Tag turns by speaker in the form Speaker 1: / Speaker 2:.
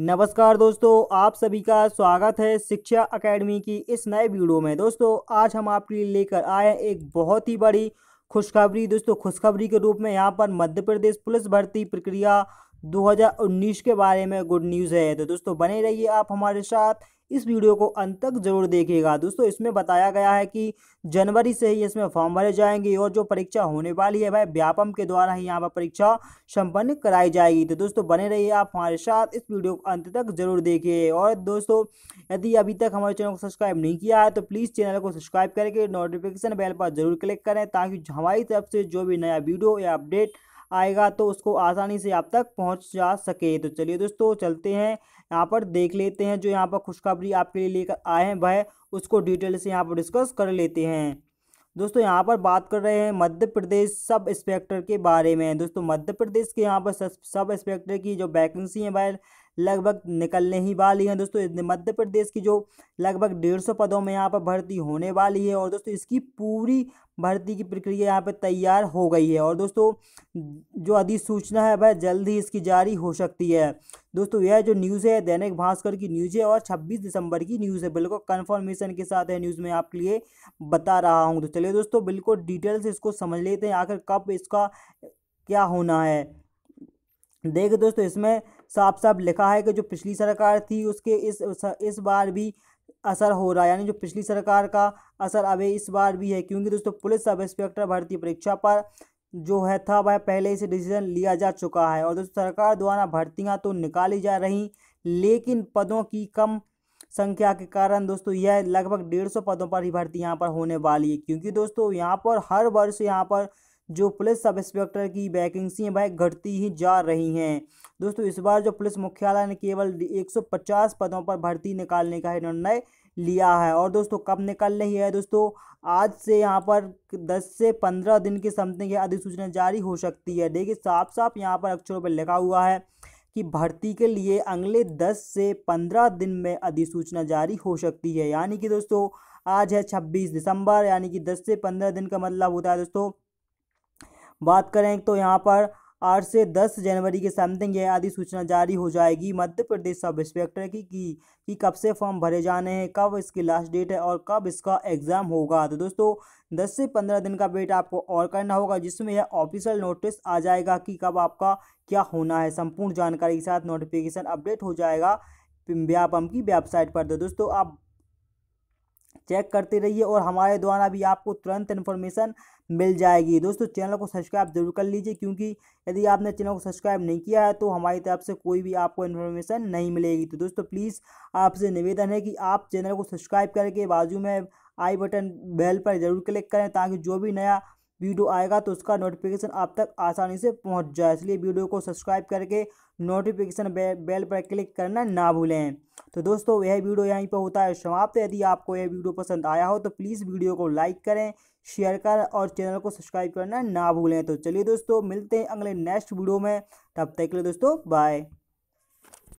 Speaker 1: नमस्कार दोस्तों आप सभी का स्वागत है शिक्षा एकेडमी की इस नए वीडियो में दोस्तों आज हम आपके लिए लेकर आए एक बहुत ही बड़ी खुशखबरी दोस्तों खुशखबरी के रूप में यहाँ पर मध्य प्रदेश पुलिस भर्ती प्रक्रिया 2019 के बारे में गुड न्यूज़ है तो दोस्तों बने रहिए आप हमारे साथ इस वीडियो को अंत तक जरूर देखिएगा दोस्तों इसमें बताया गया है कि जनवरी से ही इसमें फॉर्म भरे जाएंगे और जो परीक्षा होने वाली है वह व्यापम के द्वारा ही यहाँ पर परीक्षा संपन्न कराई जाएगी तो दोस्तों बने रहिए आप हमारे साथ इस वीडियो को अंत तक जरूर देखिए और दोस्तों यदि अभी तक हमारे चैनल को सब्सक्राइब नहीं किया है तो प्लीज़ चैनल को सब्सक्राइब करके नोटिफिकेशन बेल पर जरूर क्लिक करें ताकि हमारी तरफ से जो भी नया वीडियो या अपडेट आएगा तो उसको आसानी से आप तक पहुँच जा सके तो चलिए दोस्तों चलते हैं यहाँ पर देख लेते हैं जो यहाँ पर खुशखबरी आपके लिए लेकर आए हैं वह उसको डिटेल से यहाँ पर डिस्कस कर लेते हैं दोस्तों यहाँ पर बात कर रहे हैं मध्य प्रदेश सब इंस्पेक्टर के बारे में दोस्तों मध्य प्रदेश के यहाँ पर सब इंस्पेक्टर की जो वैकेंसी है वह लगभग निकलने ही वाली हैं दोस्तों मध्य प्रदेश की जो लगभग डेढ़ सौ पदों में यहाँ पर भर्ती होने वाली है और दोस्तों इसकी पूरी भर्ती की प्रक्रिया यहाँ पर तैयार हो गई है और दोस्तों जो अधिसूचना है वह जल्द ही इसकी जारी हो सकती है दोस्तों यह जो न्यूज़ है दैनिक भास्कर की न्यूज़ है और 26 दिसंबर की न्यूज़ है बिल्कुल कन्फर्मेशन के साथ है न्यूज़ में आपके लिए बता रहा हूँ तो चलिए दोस्तों बिल्कुल डिटेल से इसको समझ लेते हैं आखिर कब इसका क्या होना है देखिए दोस्तों इसमें साफ साफ लिखा है कि जो पिछली सरकार थी उसके इस इस बार भी असर हो रहा है यानी जो पिछली सरकार का असर अभी इस बार भी है क्योंकि दोस्तों पुलिस सब इंस्पेक्टर भर्ती परीक्षा पर जो है था वह पहले से डिसीजन लिया जा चुका है और दोस्तों सरकार द्वारा भर्तियां तो निकाली जा रही लेकिन पदों की कम संख्या के कारण दोस्तों यह लगभग डेढ़ सौ पदों पर ही भर्ती यहाँ पर होने वाली है क्योंकि दोस्तों यहाँ पर हर वर्ष यहाँ पर जो पुलिस सब इंस्पेक्टर की वैकेंसी भाई घटती ही जा रही हैं दोस्तों इस बार जो पुलिस मुख्यालय ने केवल 150 पदों पर भर्ती निकालने का निर्णय लिया है और दोस्तों कब निकल रही है दोस्तों आज से यहाँ पर 10 से 15 दिन के समथिंग अधिसूचना जारी हो सकती है देखिए साफ साफ यहाँ पर अक्षरों पर लिखा हुआ है कि भर्ती के लिए अगले दस से पंद्रह दिन में अधिसूचना जारी हो सकती है यानी कि दोस्तों आज है छब्बीस दिसंबर यानी कि दस से पंद्रह दिन का मतलब होता है दोस्तों बात करें तो यहाँ पर आठ से दस जनवरी के समथिंग यह अधिसूचना जारी हो जाएगी मध्य प्रदेश सब इंस्पेक्टर की कि, कि कब से फॉर्म भरे जाने हैं कब इसकी लास्ट डेट है और कब इसका एग्ज़ाम होगा तो दोस्तों दस से पंद्रह दिन का वेट आपको और करना होगा जिसमें यह ऑफिशियल नोटिस आ जाएगा कि कब आपका क्या होना है संपूर्ण जानकारी के साथ नोटिफिकेशन अपडेट हो जाएगा व्यापम की वेबसाइट पर तो दोस्तों आप चेक करते रहिए और हमारे द्वारा भी आपको तुरंत इन्फॉर्मेशन मिल जाएगी दोस्तों चैनल को सब्सक्राइब जरूर कर लीजिए क्योंकि यदि आपने चैनल को सब्सक्राइब नहीं किया है तो हमारी तरफ से कोई भी आपको इन्फॉर्मेशन नहीं मिलेगी तो दोस्तों प्लीज़ आपसे निवेदन है कि आप चैनल को सब्सक्राइब करके बाजू में आई बटन बेल पर जरूर क्लिक करें ताकि जो भी नया वीडियो आएगा तो उसका नोटिफिकेशन आप तक आसानी से पहुंच जाए इसलिए वीडियो को सब्सक्राइब करके नोटिफिकेशन बे, बेल पर क्लिक करना ना भूलें तो दोस्तों यह वीडियो यहीं पर होता है समाप्त यदि आपको यह वीडियो पसंद आया हो तो प्लीज़ वीडियो को लाइक करें शेयर कर और चैनल को सब्सक्राइब करना ना भूलें तो चलिए दोस्तों मिलते हैं अगले नेक्स्ट वीडियो में तब तक के लिए दोस्तों बाय